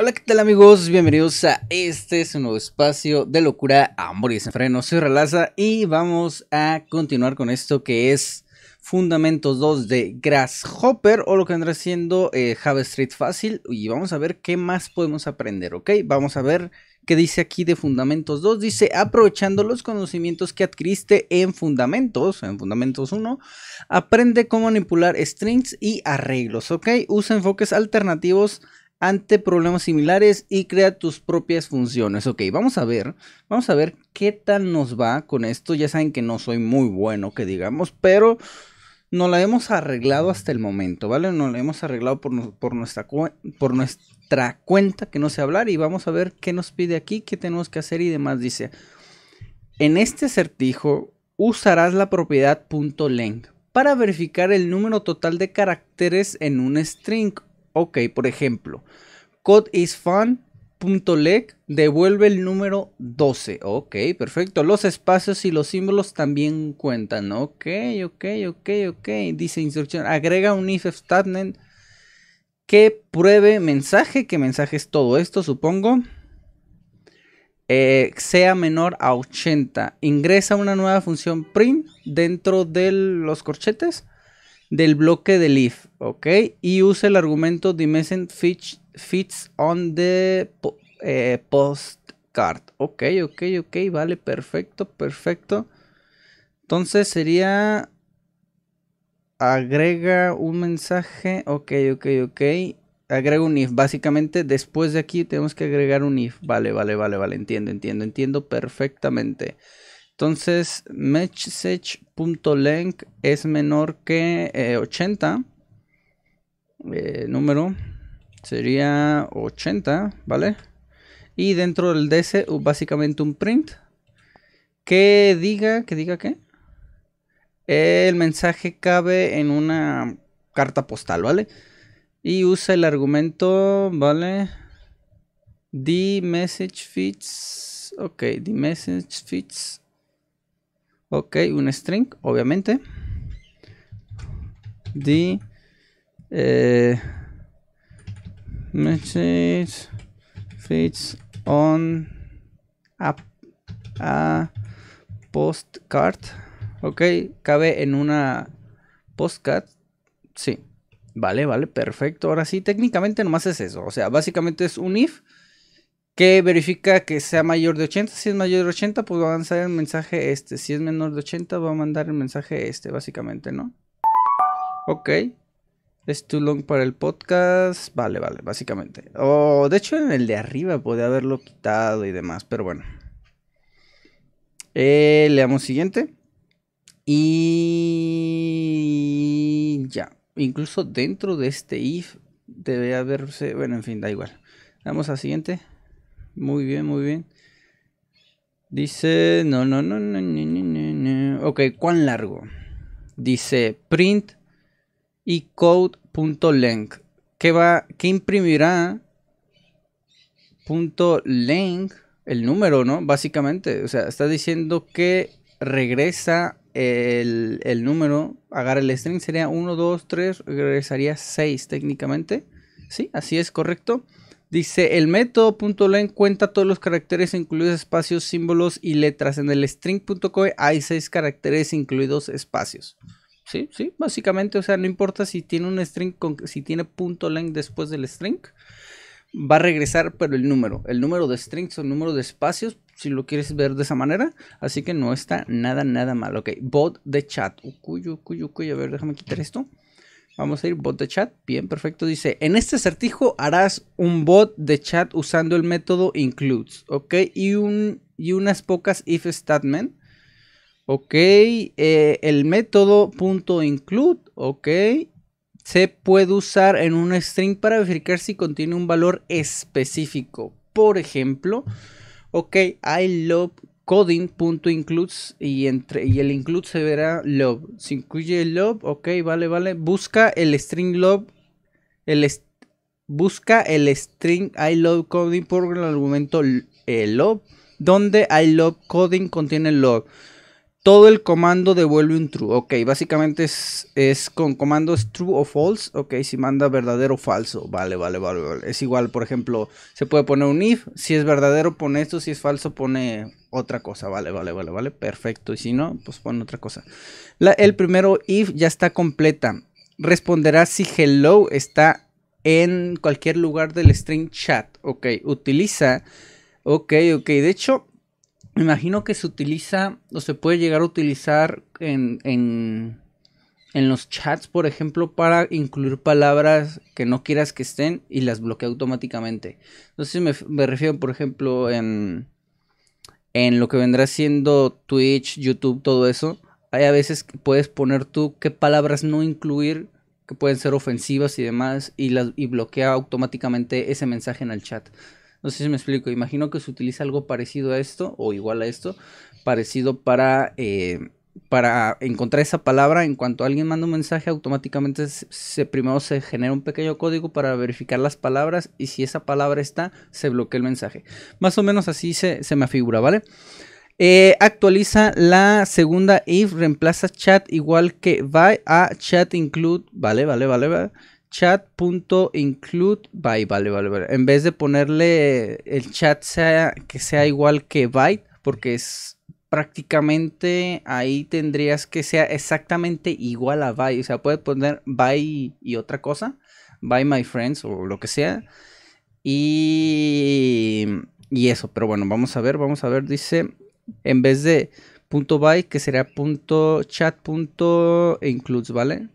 Hola, ¿qué tal amigos? Bienvenidos a este es nuevo espacio de locura, amor y desenfreno. se Relaza y vamos a continuar con esto que es Fundamentos 2 de Grasshopper o lo que vendrá siendo eh, Java Street Fácil. Y vamos a ver qué más podemos aprender, ¿ok? Vamos a ver qué dice aquí de Fundamentos 2. Dice, aprovechando los conocimientos que adquiriste en Fundamentos, en Fundamentos 1, aprende cómo manipular strings y arreglos, ¿ok? Usa enfoques alternativos ante problemas similares y crea tus propias funciones. Ok, vamos a ver, vamos a ver qué tal nos va con esto. Ya saben que no soy muy bueno, que digamos, pero no la hemos arreglado hasta el momento, ¿vale? No la hemos arreglado por, nuestra, cuenta, que no sé hablar, y vamos a ver qué nos pide aquí, qué tenemos que hacer y demás. Dice, en este acertijo usarás la propiedad .length para verificar el número total de caracteres en un string Ok, por ejemplo, codeisfun.leg devuelve el número 12. Ok, perfecto. Los espacios y los símbolos también cuentan. Ok, ok, ok, ok. Dice instrucción, agrega un if statement que pruebe mensaje, ¿Qué mensaje es todo esto, supongo. Eh, sea menor a 80. Ingresa una nueva función print dentro de los corchetes del bloque del if, ¿ok? Y usa el argumento dimension fits, fits on the eh, postcard. Ok, ok, ok, vale, perfecto, perfecto. Entonces sería... Agrega un mensaje, ok, ok, ok. Agrega un if, básicamente después de aquí tenemos que agregar un if. Vale, vale, vale, vale, entiendo, entiendo, entiendo perfectamente. Entonces, message.length es menor que 80. Eh, eh, número sería 80, ¿vale? Y dentro del DC, básicamente un print que diga, que diga qué. El mensaje cabe en una carta postal, ¿vale? Y usa el argumento, ¿vale? The message fits. Ok, the message fits Ok, un string, obviamente. The eh, message fits on a, a postcard. Ok, cabe en una postcard. Sí, vale, vale, perfecto. Ahora sí, técnicamente nomás es eso. O sea, básicamente es un if que verifica que sea mayor de 80. Si es mayor de 80, pues va a lanzar el mensaje este. Si es menor de 80, va a mandar el mensaje este, básicamente, ¿no? Ok. Es too long para el podcast. Vale, vale, básicamente. O oh, de hecho en el de arriba podía haberlo quitado y demás, pero bueno. Eh, ...le damos siguiente. Y ya. Incluso dentro de este if debe haberse. Bueno, en fin, da igual. Vamos a siguiente. Muy bien, muy bien. Dice, no, no, no, no, no, no, no. Ok, ¿cuán largo? Dice print y code.length. ¿Qué va? ¿Qué imprimirá? Punto length, el número, ¿no? Básicamente, o sea, está diciendo que regresa el, el número, agarra el string, sería 1, 2, 3, regresaría 6 técnicamente. Sí, así es correcto. Dice, el método.len cuenta todos los caracteres incluidos espacios, símbolos y letras. En el string.coe hay seis caracteres incluidos espacios. Sí, sí, básicamente, o sea, no importa si tiene un string, con, si tiene punto después del string, va a regresar, pero el número, el número de strings o el número de espacios, si lo quieres ver de esa manera, así que no está nada, nada mal. Ok, bot de chat. Ucuyo, ucuyo, ucuyo, a ver, déjame quitar esto. Vamos a ir bot de chat. Bien, perfecto. Dice, en este certijo harás un bot de chat usando el método includes. Ok, y, un, y unas pocas if statement. Ok, eh, el método punto .include, ok, se puede usar en un string para verificar si contiene un valor específico. Por ejemplo, ok, I love coding.includes y entre y el include se verá love. se incluye el love, ok, vale, vale. Busca el string love, el busca el string I love coding por el argumento el eh, love, donde I love coding contiene love todo el comando devuelve un true. Ok, básicamente es, con comandos true o false. Ok, si manda verdadero o falso. Vale, vale, vale, vale. Es igual, por ejemplo, se puede poner un if. Si es verdadero, pone esto. Si es falso, pone otra cosa. Vale, vale, vale, vale. Perfecto. Y si no, pues pone otra cosa. el primero if ya está completa. Responderá si hello está en cualquier lugar del string chat. Ok, utiliza. Ok, ok. De hecho, me imagino que se utiliza o se puede llegar a utilizar en, los chats, por ejemplo, para incluir palabras que no quieras que estén y las bloquea automáticamente. Entonces me, refiero, por ejemplo, en, lo que vendrá siendo Twitch, YouTube, todo eso. Hay a veces que puedes poner tú qué palabras no incluir que pueden ser ofensivas y demás y, las, y bloquea automáticamente ese mensaje en el chat. No sé si me explico. Imagino que se utiliza algo parecido a esto o igual a esto, parecido para, eh, para encontrar esa palabra. En cuanto alguien manda un mensaje, automáticamente se, primero se genera un pequeño código para verificar las palabras y si esa palabra está, se bloquea el mensaje. Más o menos así se, me figura ¿vale? Eh, actualiza la segunda if, reemplaza chat igual que by a chat include, vale, vale, vale, vale chat.include by, vale, vale, vale. En vez de ponerle el chat sea, que sea igual que byte, porque es prácticamente ahí tendrías que sea exactamente igual a by. O sea, puedes poner by y otra cosa, by my friends o lo que sea. Y, y eso, pero bueno, vamos a ver, vamos a ver, dice, en vez de punto by, que sería punto chat punto ¿vale?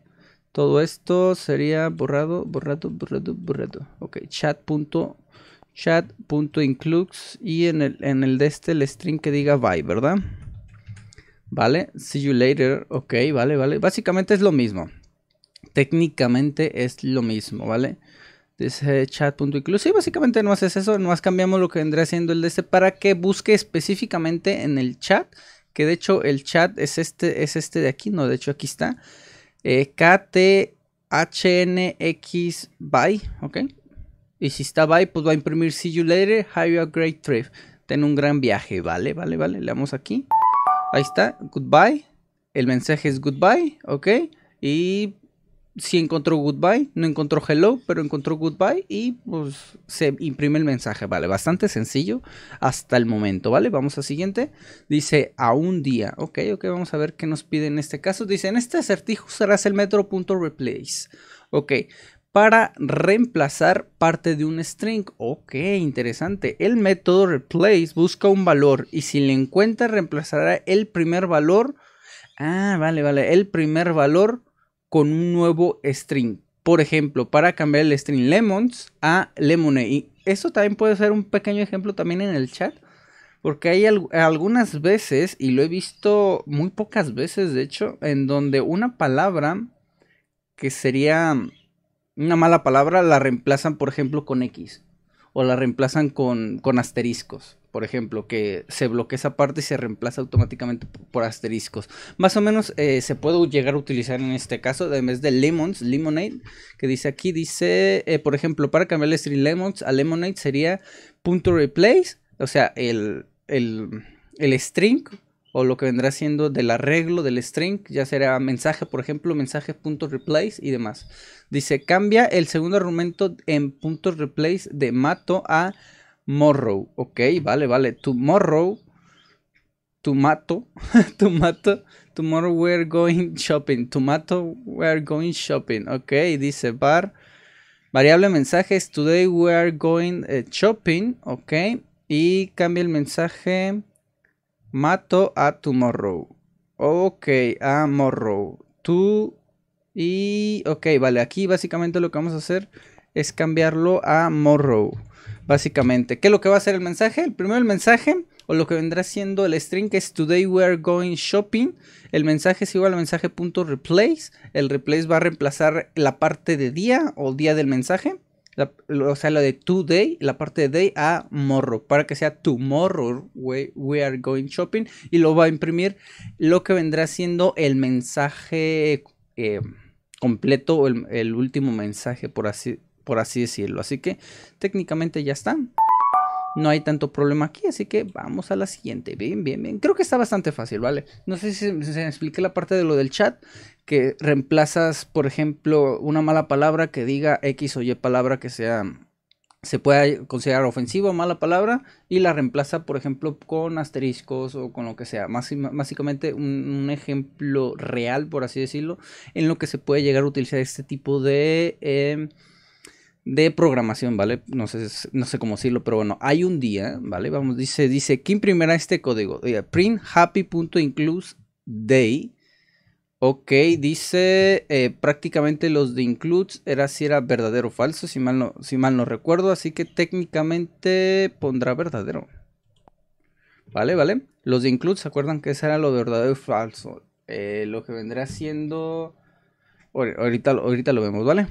Todo esto sería borrado, borrado, borrado, borrado. Ok, chat. y en el, en el de este el string que diga bye, ¿verdad? Vale, see you later. Ok, vale, vale. Básicamente es lo mismo. Técnicamente es lo mismo, ¿vale? Dice chat.includes. Sí, básicamente no haces eso. más cambiamos lo que vendría siendo el de este para que busque específicamente en el chat. Que de hecho el chat es este, es este de aquí. No, de hecho aquí está eh, KTHNX bye, ¿ok? Y si está bye, pues va a imprimir see you later, have you a great trip. Ten un gran viaje, vale, vale, vale. Le damos aquí. Ahí está, goodbye. El mensaje es goodbye, ¿ok? Y si encontró goodbye, no encontró hello, pero encontró goodbye y pues se imprime el mensaje, ¿vale? Bastante sencillo hasta el momento, ¿vale? Vamos a siguiente. Dice a un día, ok, ok, vamos a ver qué nos pide en este caso. Dice, en este acertijo usarás el .replace. ok, para reemplazar parte de un string, ok, interesante. El método replace busca un valor y si le encuentra reemplazará el primer valor, ah, vale, vale, el primer valor con un nuevo string. Por ejemplo, para cambiar el string lemons a Lemone. Y esto también puede ser un pequeño ejemplo también en el chat. Porque hay algunas veces, y lo he visto muy pocas veces de hecho, en donde una palabra que sería una mala palabra la reemplazan por ejemplo con X. O la reemplazan con, con asteriscos por ejemplo, que se bloquea esa parte y se reemplaza automáticamente por asteriscos. Más o menos eh, se puede llegar a utilizar en este caso, en vez de lemons, lemonade, que dice aquí, dice, eh, por ejemplo, para cambiar el string lemons a lemonade sería punto replace, o sea, el, el string o lo que vendrá siendo del arreglo del string, ya será mensaje, por ejemplo, mensaje.replace. y demás. Dice, cambia el segundo argumento en punto replace de mato a Tomorrow, Ok, vale, vale. Tomorrow. Tomato. tomato. Tomorrow we're going shopping. Tomato we're going shopping. Ok, dice bar. Variable mensajes. Today we're going eh, shopping. Ok. Y cambia el mensaje. Mato a tomorrow. Ok, a morrow. To. Y. Ok, vale. Aquí básicamente lo que vamos a hacer es cambiarlo a morrow básicamente. ¿Qué es lo que va a ser el mensaje? El primero el mensaje, o lo que vendrá siendo el string, que es Today we are going shopping. El mensaje es igual al mensaje.replace. El replace va a reemplazar la parte de día o día del mensaje. o sea, la de today, la parte de day a morro, para que sea tomorrow we, we are going shopping y lo va a imprimir lo que vendrá siendo el mensaje eh, completo, o el último mensaje, por así por así decirlo. Así que técnicamente ya están, No hay tanto problema aquí, así que vamos a la siguiente. Bien, bien, bien. Creo que está bastante fácil, ¿vale? No sé si se, me expliqué la parte de lo del chat, que reemplazas, por ejemplo, una mala palabra que diga X o Y palabra que sea se pueda considerar ofensiva o mala palabra y la reemplaza, por ejemplo, con asteriscos o con lo que sea. Más, básicamente un, ejemplo real, por así decirlo, en lo que se puede llegar a utilizar este tipo de... Eh, de programación, ¿vale? No sé, no sé cómo decirlo, pero bueno, hay un día, ¿vale? Vamos, dice, dice que imprimirá este código. print happy.includesDay. day. Ok, dice eh, prácticamente los de includes era si era verdadero o falso, si mal, no, si mal recuerdo, así que técnicamente pondrá verdadero. Vale, vale. Los de includes, ¿se acuerdan que ese era lo verdadero o falso? Eh, lo que vendría siendo... Ahorita, ahorita lo vemos, ¿vale?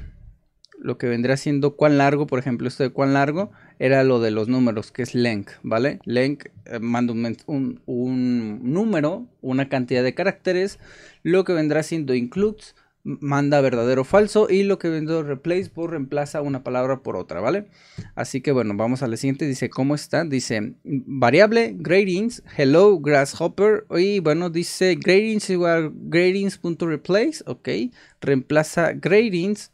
lo que vendría siendo cuán largo, por ejemplo, esto de cuán largo era lo de los números, que es length, ¿vale? Length eh, manda un, número, una cantidad de caracteres, lo que vendrá siendo includes manda verdadero o falso y lo que vendrá replace por reemplaza una palabra por otra, ¿vale? Así que bueno, vamos a la siguiente, dice ¿cómo está? Dice variable gradings, hello grasshopper y bueno, dice gradings igual gradings.replace, ok, reemplaza gradings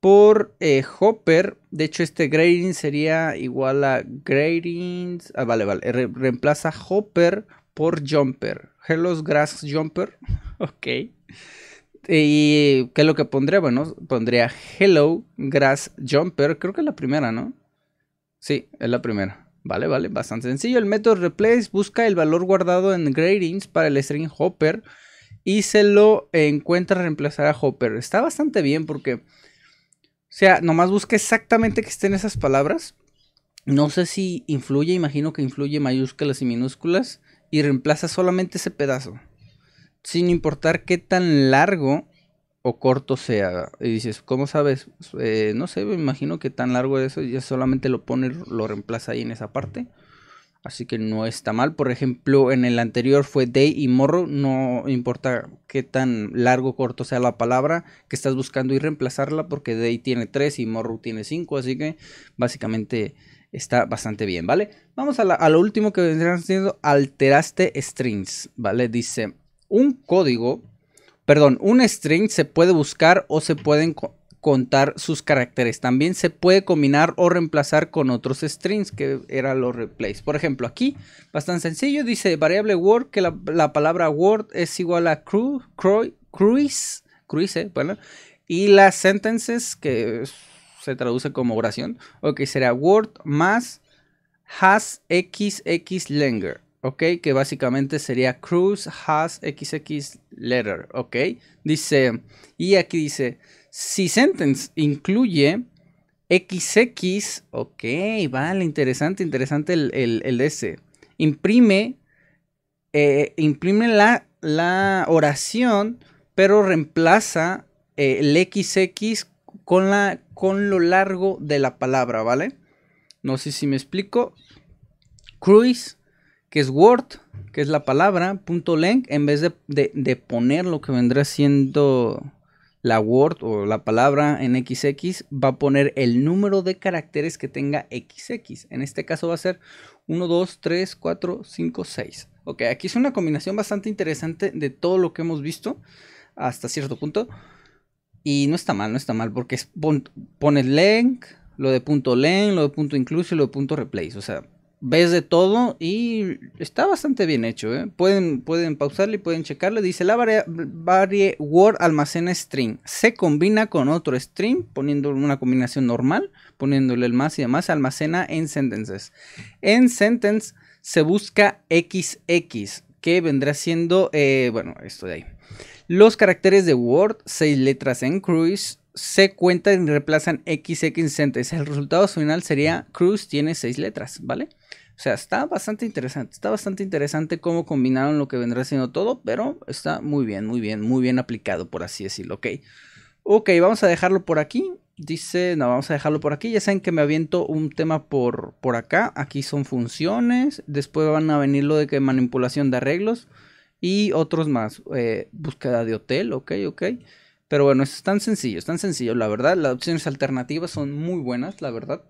por eh, Hopper. De hecho, este grading sería igual a gradings. Ah, vale, vale. reemplaza Hopper por Jumper. Hello Grass Jumper. ok. ¿Y qué es lo que pondría? Bueno, pondría Hello Grass Jumper. Creo que es la primera, ¿no? Sí, es la primera. Vale, vale, bastante sencillo. El método replace busca el valor guardado en gradings para el string hopper y se lo encuentra reemplazar a hopper. Está bastante bien porque o sea, nomás busca exactamente que estén esas palabras. No sé si influye, imagino que influye mayúsculas y minúsculas. Y reemplaza solamente ese pedazo. Sin importar qué tan largo o corto sea. Y dices, ¿cómo sabes? Eh, no sé, me imagino que tan largo es eso. Ya solamente lo pone, lo reemplaza ahí en esa parte. Así que no está mal. Por ejemplo, en el anterior fue day y morro. No importa qué tan largo o corto sea la palabra que estás buscando y reemplazarla porque day tiene 3 y morro tiene 5. Así que básicamente está bastante bien, ¿vale? Vamos a, lo último que vendrán siendo alteraste strings, ¿vale? Dice un código, perdón, un string se puede buscar o se pueden contar sus caracteres. También se puede combinar o reemplazar con otros strings, que era los replace. Por ejemplo, aquí, bastante sencillo, dice variable word, que la, palabra word es igual a crew, cruise, cruise, eh, bueno, y las sentences, que se traduce como oración, ok, Sería word más has xx longer. ¿ok? Que básicamente sería cruise has xx letter, ¿ok? Dice, y aquí dice, si sentence incluye XX, ok, vale, interesante, interesante el, el, S. Imprime, eh, imprime la, la, oración, pero reemplaza eh, el XX con, la, con lo largo de la palabra, ¿vale? No sé si me explico. Cruise, que es Word, que es la palabra, punto length, en vez de, de poner lo que vendrá siendo la Word o la palabra en XX va a poner el número de caracteres que tenga XX. En este caso va a ser 1, 2, 3, 4, 5, 6. Ok, aquí es una combinación bastante interesante de todo lo que hemos visto hasta cierto punto. Y no está mal, no está mal, porque es pones length, lo de punto length, lo de punto incluso y lo de punto replace. O sea, ves de todo y está bastante bien hecho. ¿eh? Pueden, pueden pausarle y pueden checarle. Dice la variable word almacena string. Se combina con otro string, poniendo una combinación normal, poniéndole el más y demás. Almacena en sentences. En sentence se busca XX, que vendrá siendo, eh, bueno, esto de ahí. Los caracteres de Word, seis letras en Cruise, se cuentan y reemplazan XX El resultado final sería Cruz tiene seis letras, ¿vale? O sea, está bastante interesante. Está bastante interesante cómo combinaron lo que vendrá siendo todo, pero está muy bien, muy bien, muy bien aplicado, por así decirlo, ¿ok? Ok, vamos a dejarlo por aquí. Dice, no, vamos a dejarlo por aquí. Ya saben que me aviento un tema por, por acá. Aquí son funciones. Después van a venir lo de que manipulación de arreglos. Y otros más. Eh, búsqueda de hotel, ok, ok. Pero bueno, es tan sencillo, es tan sencillo, la verdad. Las opciones alternativas son muy buenas, la verdad.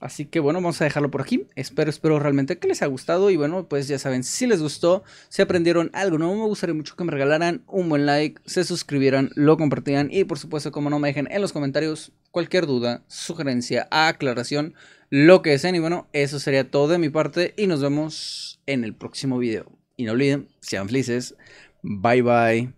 Así que bueno, vamos a dejarlo por aquí. Espero, espero realmente que les haya gustado. Y bueno, pues ya saben, si les gustó, si aprendieron algo nuevo, me gustaría mucho que me regalaran un buen like, se suscribieran, lo compartieran. Y por supuesto, como no, me dejen en los comentarios cualquier duda, sugerencia, aclaración, lo que deseen. Y bueno, eso sería todo de mi parte. Y nos vemos en el próximo video. Y no olviden, sean felices. Bye bye.